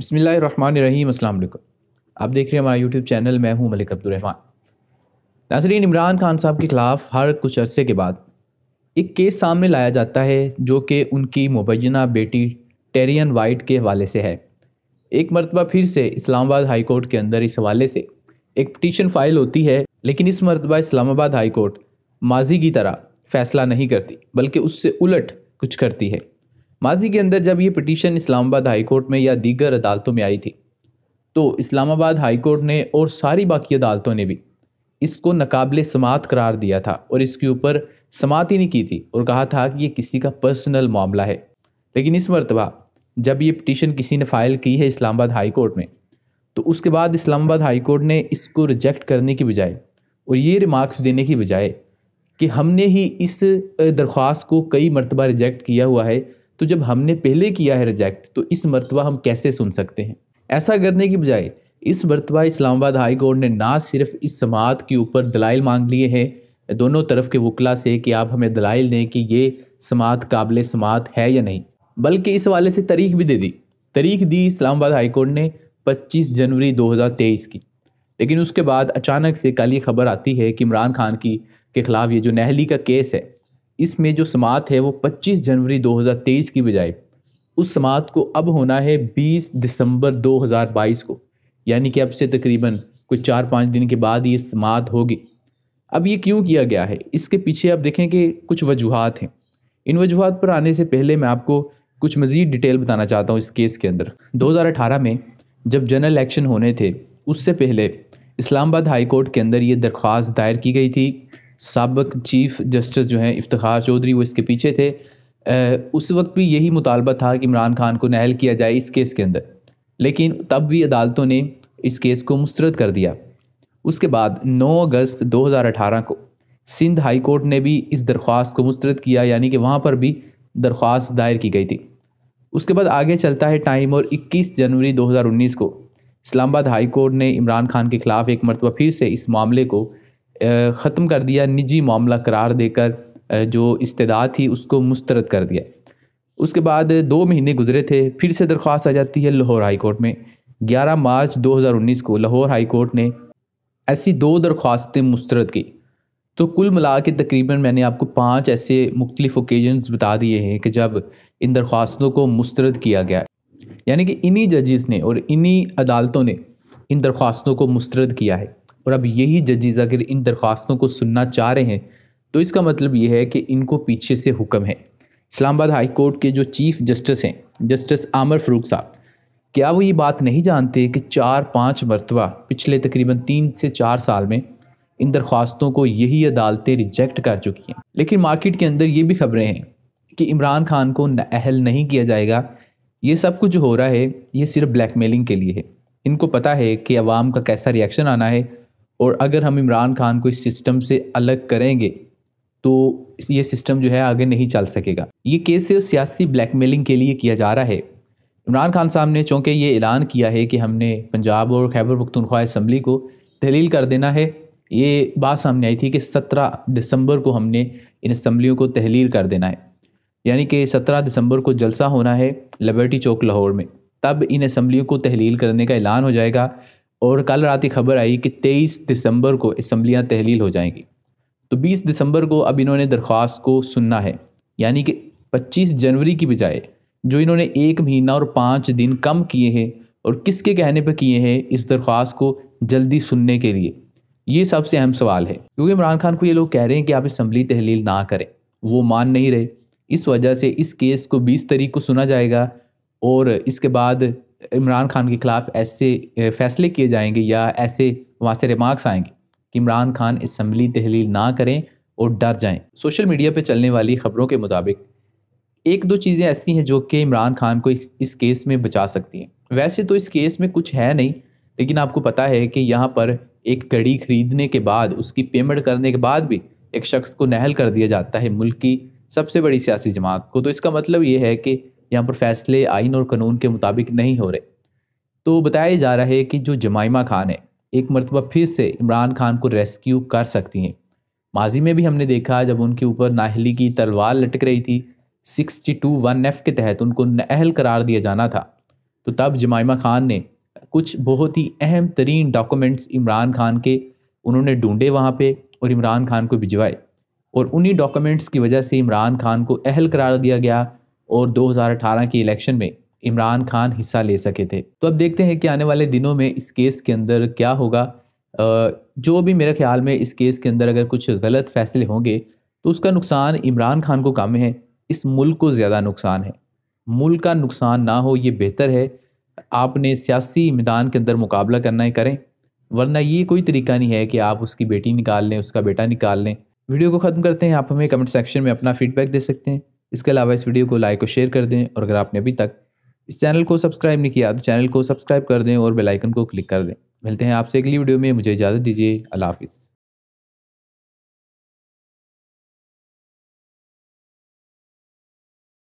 बसमिलीम अस्सलाम आप देख रहे हैं हमारा यूट्यूब चैनल मैं हूं मलिक अब्दुलरहमान नाजरीन इमरान खान साहब के ख़िलाफ़ हर कुछ अरसे के बाद एक केस सामने लाया जाता है जो कि उनकी मुबैना बेटी टेरियन वाइट के हवाले से है एक मरतबा फिर से इस्लामाबाद हाई कोर्ट के अंदर इस हवाले से एक पटिशन फ़ाइल होती है लेकिन इस मरतबा इस्लामाबाद हाई कोर्ट माजी की तरह फ़ैसला नहीं करती बल्कि उससे उलट कुछ करती है माजी के अंदर जब ये पिटीशन इस्लामाबाद हाईकोर्ट में या दीगर अदालतों में आई थी तो इस्लामाबाद हाईकोर्ट ने और सारी बाकी अदालतों ने भी इसको नकाबले समात करार दिया था और इसके ऊपर समात ही नहीं की थी और कहा था कि ये किसी का पर्सनल मामला है लेकिन इस मरतबा जब ये पटिशन किसी ने फाइल की है इस्लामाबाद हाई कोर्ट में तो उसके बाद इस्लामाबाद हाई कोर्ट ने इसको रिजेक्ट करने की बजाय और ये रिमार्क्स देने की बजाय कि हमने ही इस दरख्वास्त को कई मरतबा रिजेक्ट किया हुआ है तो जब हमने पहले किया है रिजेक्ट तो इस मरतबा हम कैसे सुन सकते हैं ऐसा करने की बजाय इस मरतबा इस्लामाबाद हाई कोर्ट ने ना सिर्फ इस समात के ऊपर दलाइल मांग लिए हैं दोनों तरफ के वकला से कि आप हमें दलाइल दें कि ये समात काबिल समात है या नहीं बल्कि इस हवाले से तारीख भी दे दी तारीख दी इस्लामाबाद हाई कोर्ट ने 25 जनवरी 2023 की लेकिन उसके बाद अचानक से कल ये खबर आती है कि इमरान खान की के ख़िलाफ़ ये जो नहली का केस है इसमें जो समात है वो 25 जनवरी 2023 की बजाय उस समात को अब होना है 20 दिसंबर 2022 को यानी कि अब से तकरीबन कुछ चार पाँच दिन के बाद ये समात होगी अब ये क्यों किया गया है इसके पीछे आप देखें कि कुछ वजूहत हैं इन वजूहत पर आने से पहले मैं आपको कुछ मज़ीद डिटेल बताना चाहता हूँ इस केस के अंदर 2018 में जब जनरल इलेक्शन होने थे उससे पहले इस्लामाबाद हाई कोर्ट के अंदर ये दरख्वास्त दायर की गई थी सबक चीफ जस्टिस जो हैं इफ्तार चौधरी वो इसके पीछे थे आ, उस वक्त भी यही मुतालबा था कि इमरान खान को नहल किया जाए इस केस के अंदर लेकिन तब भी अदालतों ने इस केस को मुस्रद कर दिया उसके बाद 9 अगस्त 2018 को सिंध हाई कोर्ट ने भी इस दरख्वास्त को मुस्रद किया यानी कि वहाँ पर भी दरख्वास्त दायर की गई थी उसके बाद आगे चलता है टाइम और 21 जनवरी 2019 को इस्लामाबाद हाई कोर्ट ने इमरान खान के खिलाफ एक मरतबा फिर से इस मामले को ख़त्म कर दिया निजी मामला करार देकर जो इस्तेदा थी उसको मुस्तरद कर दिया उसके बाद दो महीने गुजरे थे फिर से दरख्वास्त आ जाती है लाहौर हाई कोर्ट में 11 मार्च 2019 को लाहौर हाई कोर्ट ने ऐसी दो दरख्वास्तें मुस्तरद की तो कुल मिला के तकरीबन मैंने आपको पाँच ऐसे मुख्तलिफ ओकेजन्स बता दिए हैं कि जब इन दरख्वास्तों को मुस्तरद किया गया यानी कि इन्हीं जजेस ने और इन्हीं अदालतों ने इन दरख्वास्तों को मुस्तरद किया है और अब यही जजीज अगर इन दरख्वास्तों को सुनना चाह रहे हैं तो इसका मतलब ये है कि इनको पीछे से हुक्म है इस्लामाबाद हाई कोर्ट के जो चीफ जस्टिस हैं जस्टिस आमर फरूक साहब क्या वो ये बात नहीं जानते कि चार पाँच मरतबा पिछले तकरीबन तीन से चार साल में इन दरख्वास्तों को यही अदालतें रिजेक्ट कर चुकी हैं लेकिन मार्केट के अंदर ये भी खबरें हैं कि इमरान खान को अहल नहीं किया जाएगा ये सब कुछ हो रहा है ये सिर्फ ब्लैकमेलिंग के लिए है इनको पता है कि आवाम का कैसा रिएक्शन आना है और अगर हम इमरान खान को इस सिस्टम से अलग करेंगे तो ये सिस्टम जो है आगे नहीं चल सकेगा ये केस सिर्फ सियासी ब्लैकमेलिंग के लिए किया जा रहा है इमरान खान साहब ने चूँकि ये ऐलान किया है कि हमने पंजाब और खैबर पख्तनख्वा इसम्बली को तहलील कर देना है ये बात सामने आई थी कि 17 दिसंबर को हमने इन इसम्बलियों को तहलील कर देना है यानी कि 17 दिसंबर को जलसा होना है लिबर्टी चौक लाहौर में तब इन इसम्बलियों को तहलील करने का ऐलान हो जाएगा और कल रात ही खबर आई कि 23 दिसंबर को इसम्बलियाँ तहलील हो जाएंगी तो 20 दिसंबर को अब इन्होंने दरख्वास्त को सुनना है यानी कि 25 जनवरी की बजाय जो इन्होंने एक महीना और पाँच दिन कम किए हैं और किसके कहने पर किए हैं इस दरख्वास्त को जल्दी सुनने के लिए ये सबसे अहम सवाल है क्योंकि इमरान खान को ये लोग कह रहे हैं कि आप इसम्बली तहलील ना करें वो मान नहीं रहे इस वजह से इस केस को बीस तारीख को सुना जाएगा और इसके बाद इमरान खान के खिलाफ ऐसे फैसले किए जाएंगे या ऐसे वहाँ से रिमार्क्स आएंगे कि इमरान खान इसम्बली तहलील ना करें और डर जाएं सोशल मीडिया पे चलने वाली खबरों के मुताबिक एक दो चीज़ें ऐसी हैं जो कि इमरान खान को इस, इस केस में बचा सकती हैं वैसे तो इस केस में कुछ है नहीं लेकिन आपको पता है कि यहाँ पर एक घड़ी खरीदने के बाद उसकी पेमेंट करने के बाद भी एक शख्स को नहल कर दिया जाता है मुल्क की सबसे बड़ी सियासी जमात को तो इसका मतलब ये है कि यहाँ पर फैसले आइन और कानून के मुताबिक नहीं हो रहे तो बताया जा रहा है कि जो जमाइमा खान है एक मरतबा फिर से इमरान खान को रेस्क्यू कर सकती हैं माजी में भी हमने देखा जब उनके ऊपर नाहली की तलवार लटक रही थी सिक्सटी टू वन एफ के तहत उनको नहल करार दिया जाना था तो तब जमाइमा खान ने कुछ बहुत ही अहम तरीन डॉक्यूमेंट्स इमरान खान के उन्होंने ढूंढे वहाँ पे और इमरान खान को भिजवाए और उन्हीं डॉक्यूमेंट्स की वजह से इमरान खान को अहल करार दिया गया और 2018 के इलेक्शन में इमरान खान हिस्सा ले सके थे तो अब देखते हैं कि आने वाले दिनों में इस केस के अंदर क्या होगा जो भी मेरे ख्याल में इस केस के अंदर अगर कुछ गलत फैसले होंगे तो उसका नुकसान इमरान खान को कम है इस मुल्क को ज़्यादा नुकसान है मुल्क का नुकसान ना हो ये बेहतर है आपने सियासी मैदान के अंदर मुकाबला करना ही करें वरना ये कोई तरीका नहीं है कि आप उसकी बेटी निकाल लें उसका बेटा निकाल लें वीडियो को ख़त्म करते हैं आप हमें कमेंट सेक्शन में अपना फीडबैक दे सकते हैं इसके अलावा इस वीडियो को लाइक और शेयर कर दें और अगर आपने अभी तक इस चैनल को सब्सक्राइब नहीं किया तो चैनल को सब्सक्राइब कर दें और बेलाइकन को क्लिक कर दें मिलते हैं आपसे अगली वीडियो में मुझे इजाज़त दीजिए अल्लाह हाफिज़